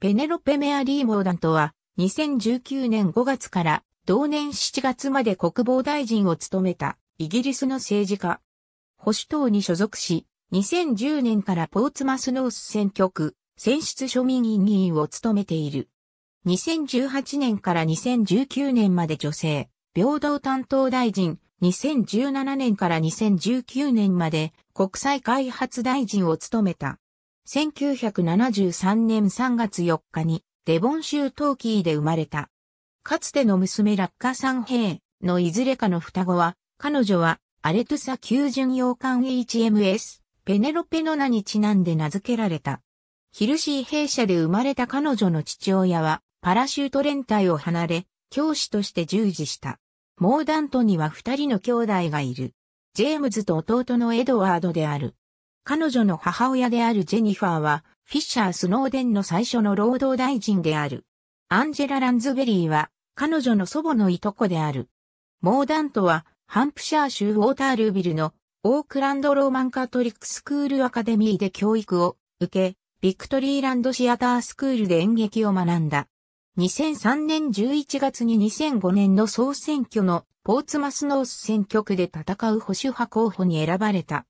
ペネロペ・メアリー・モーダントは、2019年5月から同年7月まで国防大臣を務めたイギリスの政治家。保守党に所属し、2010年からポーツマスノース選挙区、選出庶民議員を務めている。2018年から2019年まで女性、平等担当大臣、2017年から2019年まで国際開発大臣を務めた。1973年3月4日にデボン州トーキーで生まれた。かつての娘ラッカ三平のいずれかの双子は、彼女はアレトゥサ求巡洋艦 HMS ペネロペの名にちなんで名付けられた。ヒルシー兵舎で生まれた彼女の父親はパラシュート連隊を離れ、教師として従事した。モーダントには二人の兄弟がいる。ジェームズと弟のエドワードである。彼女の母親であるジェニファーは、フィッシャー・スノーデンの最初の労働大臣である。アンジェラ・ランズベリーは、彼女の祖母のいとこである。モーダントは、ハンプシャー州ウォータールービルのオークランド・ローマン・カトリック・スクール・アカデミーで教育を受け、ビクトリーランド・シアター・スクールで演劇を学んだ。2003年11月に2005年の総選挙のポーツマスノース選挙区で戦う保守派候補に選ばれた。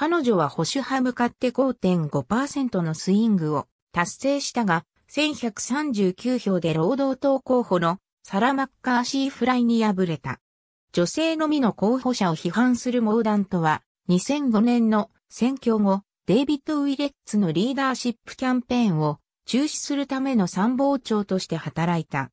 彼女は保守派向かって5.5%のスイングを達成したが、1139票で労働党候補のサラ・マッカーシー・フライに敗れた。女性のみの候補者を批判するモーダントは、2005年の選挙後、デイビッド・ウィレッツのリーダーシップキャンペーンを中止するための参謀長として働いた。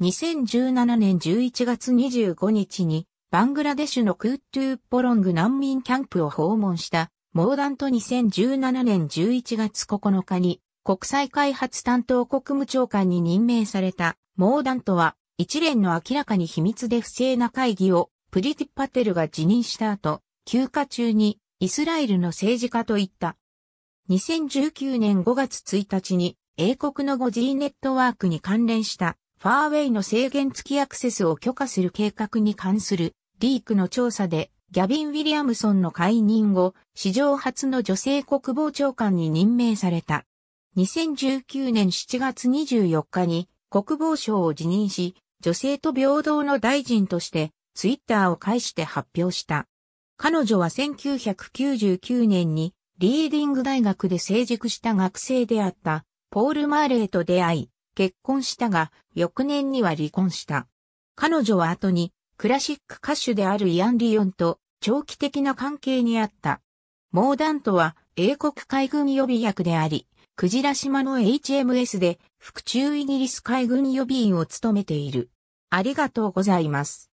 2017年11月25日にバングラデシュのクートゥーポロング難民キャンプを訪問した、モーダント2017年11月9日に、国際開発担当国務長官に任命された、モーダントは、一連の明らかに秘密で不正な会議を、プリティパテルが辞任した後、休暇中に、イスラエルの政治家と言った。2019年5月1日に、英国の 5G ネットワークに関連した、ファーウェイの制限付きアクセスを許可する計画に関するリークの調査で、ギャビン・ウィリアムソンの解任後、史上初の女性国防長官に任命された。2019年7月24日に国防省を辞任し、女性と平等の大臣として、ツイッターを介して発表した。彼女は1999年にリーディング大学で成熟した学生であったポール・マーレーと出会い、結婚したが、翌年には離婚した。彼女は後にクラシック歌手であるイアン・リオンと長期的な関係にあった。モーダントは英国海軍予備役であり、クジラ島の HMS で、副中イギリス海軍予備員を務めている。ありがとうございます。